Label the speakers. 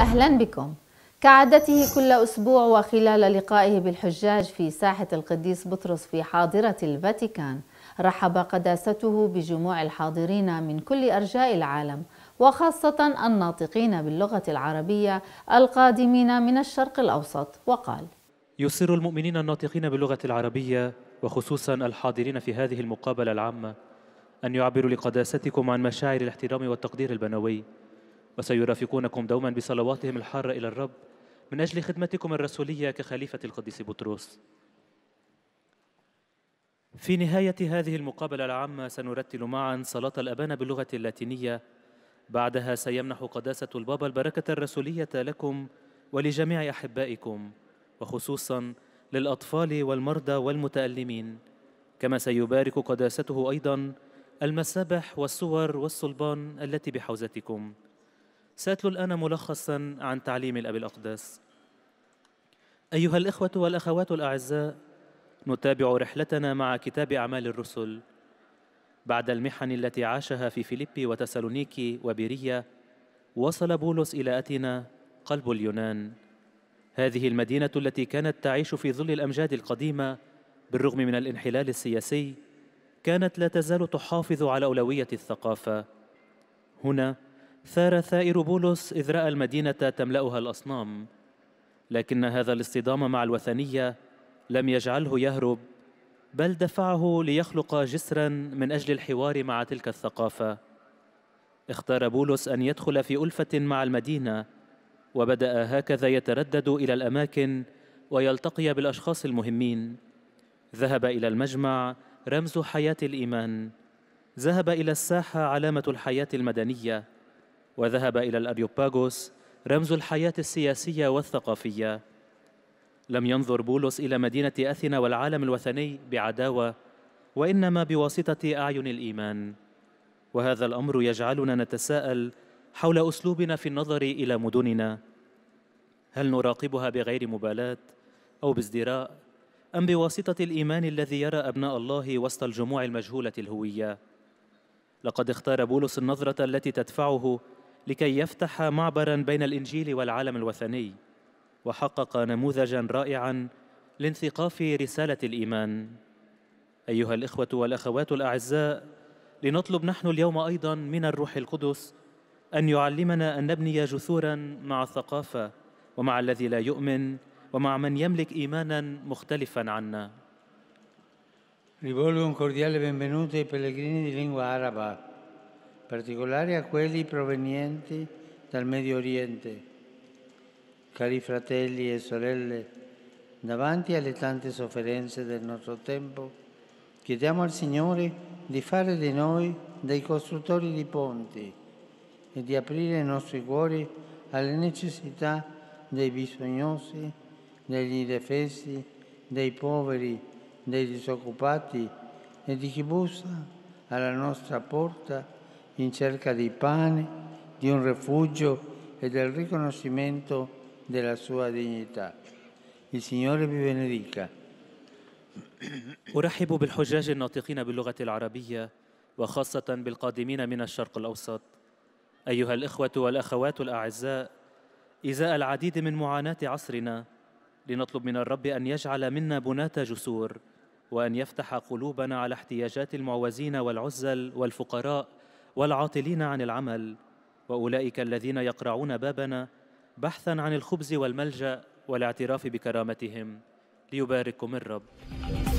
Speaker 1: أهلا بكم كعادته كل أسبوع وخلال لقائه بالحجاج في ساحة القديس بطرس في حاضرة الفاتيكان رحب قداسته بجموع الحاضرين من كل أرجاء العالم وخاصة الناطقين باللغة العربية القادمين من الشرق الأوسط وقال
Speaker 2: يسر المؤمنين الناطقين باللغة العربية وخصوصا الحاضرين في هذه المقابلة العامة أن يعبروا لقداستكم عن مشاعر الاحترام والتقدير البنوي وسيرافقونكم دوما بصلواتهم الحارة إلى الرب من أجل خدمتكم الرسولية كخليفة القديس بطرس في نهاية هذه المقابلة العامة سنرتل معا صلاة الابان باللغة اللاتينية بعدها سيمنح قداسة البابا البركة الرسولية لكم ولجميع أحبائكم وخصوصا للأطفال والمرضى والمتألمين كما سيبارك قداسته أيضا المسابح والصور والصلبان التي بحوزتكم سأتلو الآن ملخصا عن تعليم الأب الأقدس أيها الإخوة والأخوات الأعزاء نتابع رحلتنا مع كتاب أعمال الرسل بعد المحن التي عاشها في فيليبي وتسالونيكي وبيريا وصل بولس إلى أتينا قلب اليونان هذه المدينة التي كانت تعيش في ظل الأمجاد القديمة بالرغم من الانحلال السياسي كانت لا تزال تحافظ على أولوية الثقافة هنا ثار ثائر بولس إذ رأى المدينة تملأها الأصنام لكن هذا الاصطدام مع الوثنية لم يجعله يهرب بل دفعه ليخلق جسرا من أجل الحوار مع تلك الثقافة اختار بولس أن يدخل في ألفة مع المدينة وبدأ هكذا يتردد إلى الأماكن ويلتقي بالأشخاص المهمين ذهب إلى المجمع رمز حياة الإيمان ذهب إلى الساحة علامة الحياة المدنية وذهب إلى الأريوباغوس رمز الحياة السياسية والثقافية لم ينظر بولس إلى مدينة أثينا والعالم الوثني بعداوة وإنما بواسطة أعين الإيمان وهذا الأمر يجعلنا نتساءل حول أسلوبنا في النظر إلى مدننا هل نراقبها بغير مبالاة أو بازدراء أم بواسطة الإيمان الذي يرى أبناء الله وسط الجموع المجهولة الهوية؟ لقد اختار بولس النظرة التي تدفعه لكي يفتح معبرا بين الانجيل والعالم الوثني وحقق نموذجا رائعا لانثقاف رساله الايمان ايها الاخوه والاخوات الاعزاء لنطلب نحن اليوم ايضا من الروح القدس ان يعلمنا ان نبني جسورا مع الثقافه ومع الذي لا يؤمن ومع من يملك ايمانا
Speaker 1: مختلفا عنا Rivolgo un cordiale benvenuto ai pellegrini di lingua araba particolare a quelli provenienti dal Medio Oriente. Cari fratelli e sorelle, davanti alle tante sofferenze del nostro tempo, chiediamo al Signore di fare di noi dei costruttori di ponti e di aprire i nostri cuori alle necessità dei bisognosi, degli indefessi, dei poveri, dei disoccupati e di chi bussa alla nostra porta in cerca di pane, di un rifugio e del riconoscimento della sua dignità. Il Signore vi benedica. أرحب بالحجاج الناطقين باللغة العربية
Speaker 2: وخاصة بالقادمين من الشرق الأوسط. أيها الإخوة والأخوات الأعزاء، إزاء العديد من معاناة عصرنا، لنطلب من الرب أن يجعل منا بناة جسور، وأن يفتح قلوبنا على احتياجات المعوزين والعزل والفقراء، والعاطلين عن العمل واولئك الذين يقرعون بابنا بحثا عن الخبز والملجا والاعتراف بكرامتهم ليبارككم الرب